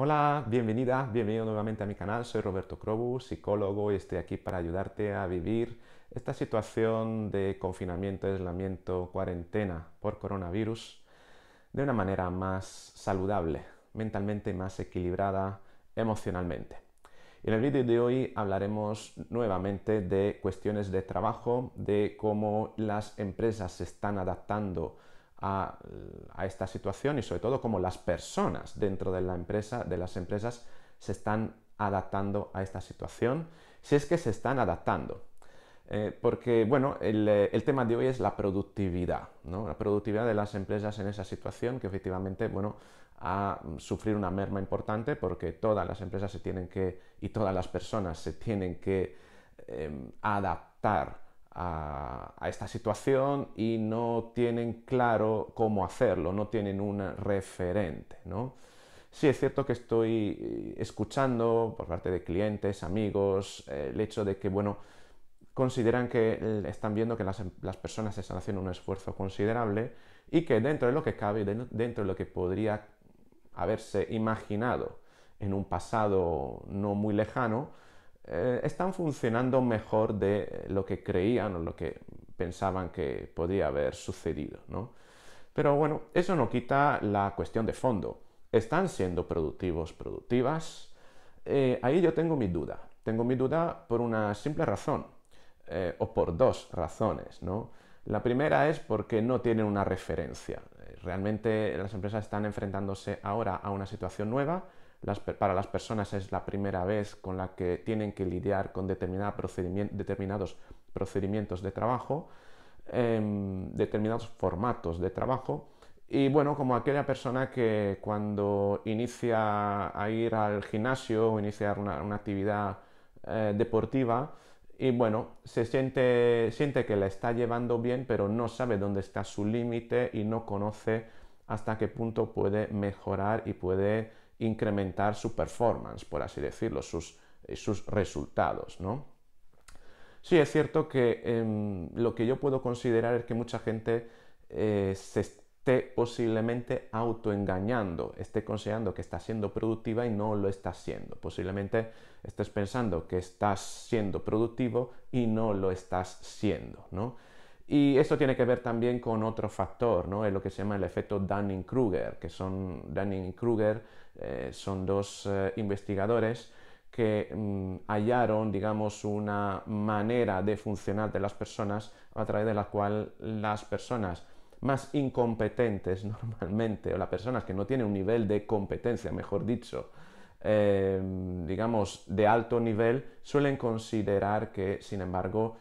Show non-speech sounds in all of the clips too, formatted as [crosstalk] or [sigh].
Hola, bienvenida, bienvenido nuevamente a mi canal. Soy Roberto Crobus, psicólogo, y estoy aquí para ayudarte a vivir esta situación de confinamiento, aislamiento, cuarentena por coronavirus de una manera más saludable, mentalmente más equilibrada, emocionalmente. En el vídeo de hoy hablaremos nuevamente de cuestiones de trabajo, de cómo las empresas se están adaptando a, esta situación y sobre todo cómo las personas dentro de la empresa, de las empresas, se están adaptando a esta situación, si es que se están adaptando. Eh, porque, bueno, eh, el, tema de hoy es la productividad, ¿no? La productividad de las empresas en esa situación que efectivamente, bueno, a mm, sufrir una merma importante porque todas las empresas se tienen que y todas las personas se tienen que em, adaptar a, esta situación y no tienen claro cómo hacerlo, no tienen un referente, ¿no? Sí, es cierto que estoy eh, escuchando por parte de clientes, amigos, eh, el hecho de que, bueno, consideran que están viendo que las, las, personas están haciendo un esfuerzo considerable y que dentro de lo que cabe, dentro de lo que podría haberse imaginado en un pasado no muy lejano, eh, están funcionando mejor de lo que creían o lo que pensaban que podía haber sucedido, ¿no? Pero bueno, eso no quita la cuestión de fondo. ¿Están siendo productivos, productivas? Eh, ahí yo tengo mi duda. Tengo mi duda por una simple razón, eh, o por dos razones, ¿no? La primera es porque no tienen una referencia. Realmente las empresas están enfrentándose ahora a una situación nueva para las personas es la primera vez con la que tienen que lidiar con determinados procedimientos de trabajo, em, determinados formatos de trabajo. Y bueno, como aquella persona que cuando inicia a ir al gimnasio o iniciar una, actividad eh, deportiva, y bueno, se siente, siente que la está llevando bien, pero no sabe dónde está su límite y no conoce hasta qué punto puede mejorar y puede incrementar su performance, por así decirlo, sus, eh, sus resultados, ¿no? Sí, es cierto que em, lo que yo puedo considerar es que mucha gente eh, se esté posiblemente autoengañando, esté considerando que está siendo productiva y no lo está siendo. Posiblemente estés pensando que estás siendo productivo y no lo estás siendo, ¿no? Y esto tiene que ver también con otro factor, ¿no? es lo que se llama el efecto Dunning-Kruger, que son Dunning Kruger eh, son dos eh, investigadores que mm, hallaron, digamos, una manera de funcionar de las personas a través de la cual las personas más incompetentes [laughs] normalmente, o las personas que no tienen un nivel de competencia, mejor dicho, eh, digamos, de alto nivel, suelen considerar que, sin embargo,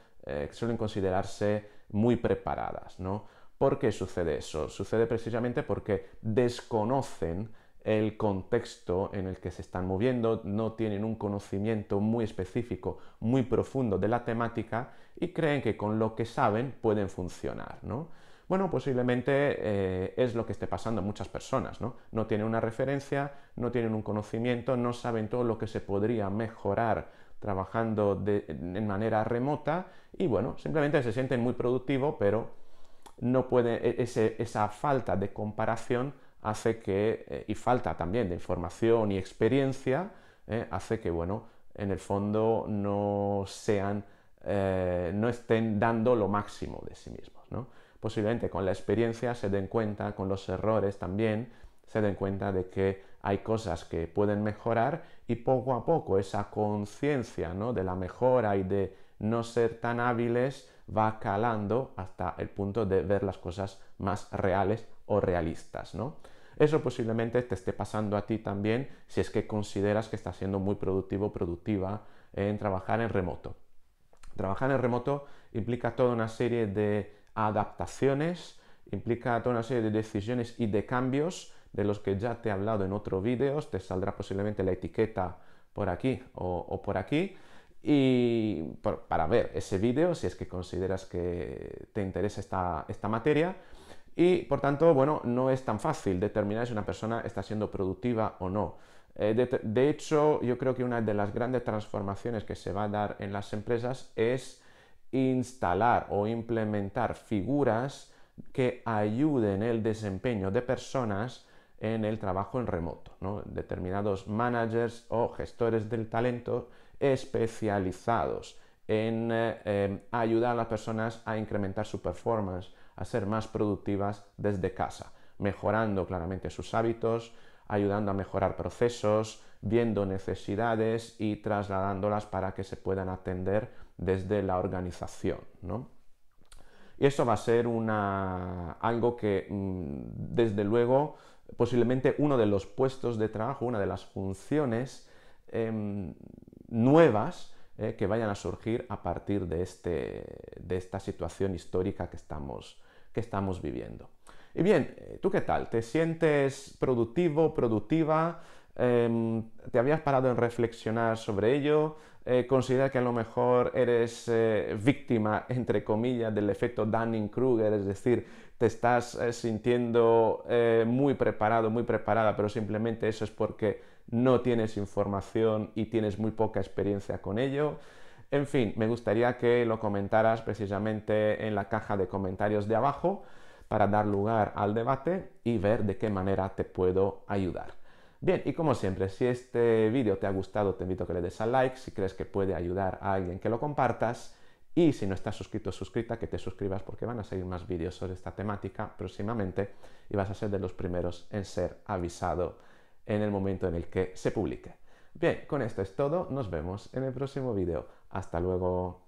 suelen considerarse muy preparadas, ¿no? ¿Por qué sucede eso? Sucede precisamente porque desconocen el contexto en el que se están moviendo, no tienen un conocimiento muy específico, muy profundo de la temática y creen que con lo que saben pueden funcionar, ¿no? Bueno, posiblemente eh, es lo que esté pasando a muchas personas, ¿no? No tienen una referencia, no tienen un conocimiento, no saben todo lo que se podría mejorar trabajando de, manera remota y bueno, simplemente se sienten muy productivos, pero no puede, e, esa falta de comparación hace que, eh, y falta también de información y experiencia, eh, hace que, bueno, en el fondo no sean, eh, no estén dando lo máximo de sí mismos, ¿no? Posiblemente con la experiencia se den cuenta, con los errores también, se den cuenta de que hay cosas que pueden mejorar y poco a poco esa conciencia ¿no? de la mejora y de no ser tan hábiles va calando hasta el punto de ver las cosas más reales o realistas, ¿no? Eso posiblemente te esté pasando a ti también si es que consideras que estás siendo muy productivo o productiva en trabajar en remoto. Trabajar en remoto implica toda una serie de adaptaciones, implica toda una serie de decisiones y de cambios de los que ya te he hablado en otros vídeos, te saldrá posiblemente la etiqueta por aquí o, por aquí y para ver ese vídeo si es que consideras que te interesa esta, materia. Y por tanto, bueno, no es tan fácil determinar si una persona está siendo productiva o no. Eh, de, hecho, yo creo que una de las grandes transformaciones que se va a dar en las empresas es instalar o implementar figuras que ayuden el desempeño de personas en el trabajo en remoto. Determinados managers o gestores del talento especializados en eh, em, ayudar a las personas a incrementar su performance, a ser más productivas desde casa, mejorando claramente sus hábitos, ayudando a mejorar procesos, viendo necesidades y trasladándolas para que se puedan atender desde la organización. Y eso va a ser una, algo que mm, desde luego posiblemente uno de los puestos de trabajo, una de las funciones em, nuevas eh, que vayan a surgir a partir este, de, esta situación histórica que estamos, que estamos viviendo. Y bien, eh, ¿tú qué tal? ¿Te sientes productivo, productiva? Em, ¿Te habías parado en reflexionar sobre ello? Eh, ¿Considera que a lo mejor eres eh, víctima, entre comillas, del efecto Dunning-Kruger? Es decir, te estás eh, sintiendo eh, muy preparado, muy preparada, pero simplemente eso es porque no tienes información y tienes muy poca experiencia con ello. En fin, me gustaría que lo comentaras precisamente en la caja de comentarios de abajo para dar lugar al debate y ver de qué manera te puedo ayudar. Bien, y como siempre, si este vídeo te ha gustado, te invito a que le des a like, si crees que puede ayudar a alguien que lo compartas, y si no estás suscrito o suscrita, que te suscribas porque van a seguir más vídeos sobre esta temática próximamente y vas a ser de los primeros en ser avisado en el momento en el que se publique. Bien, con esto es todo, nos vemos en el próximo vídeo. Hasta luego.